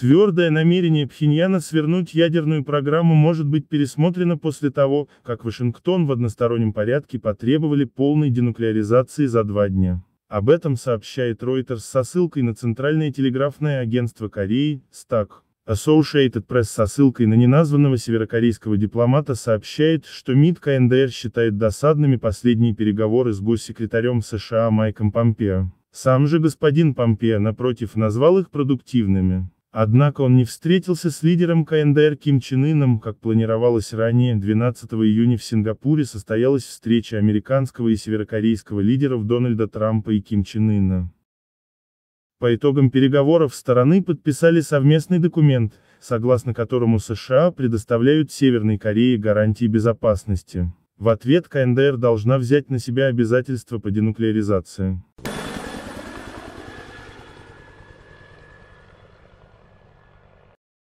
Твердое намерение Пхеньяна свернуть ядерную программу может быть пересмотрено после того, как Вашингтон в одностороннем порядке потребовали полной денуклеаризации за два дня. Об этом сообщает Reuters со ссылкой на Центральное телеграфное агентство Кореи, СТАК. Associated Press со ссылкой на неназванного северокорейского дипломата сообщает, что МИД КНДР считает досадными последние переговоры с госсекретарем США Майком Помпео. Сам же господин Помпео, напротив, назвал их продуктивными. Однако он не встретился с лидером КНДР Ким Чен Ыном, как планировалось ранее, 12 июня в Сингапуре состоялась встреча американского и северокорейского лидеров Дональда Трампа и Ким Чен Ына. По итогам переговоров стороны подписали совместный документ, согласно которому США предоставляют Северной Корее гарантии безопасности. В ответ КНДР должна взять на себя обязательства по денуклеаризации.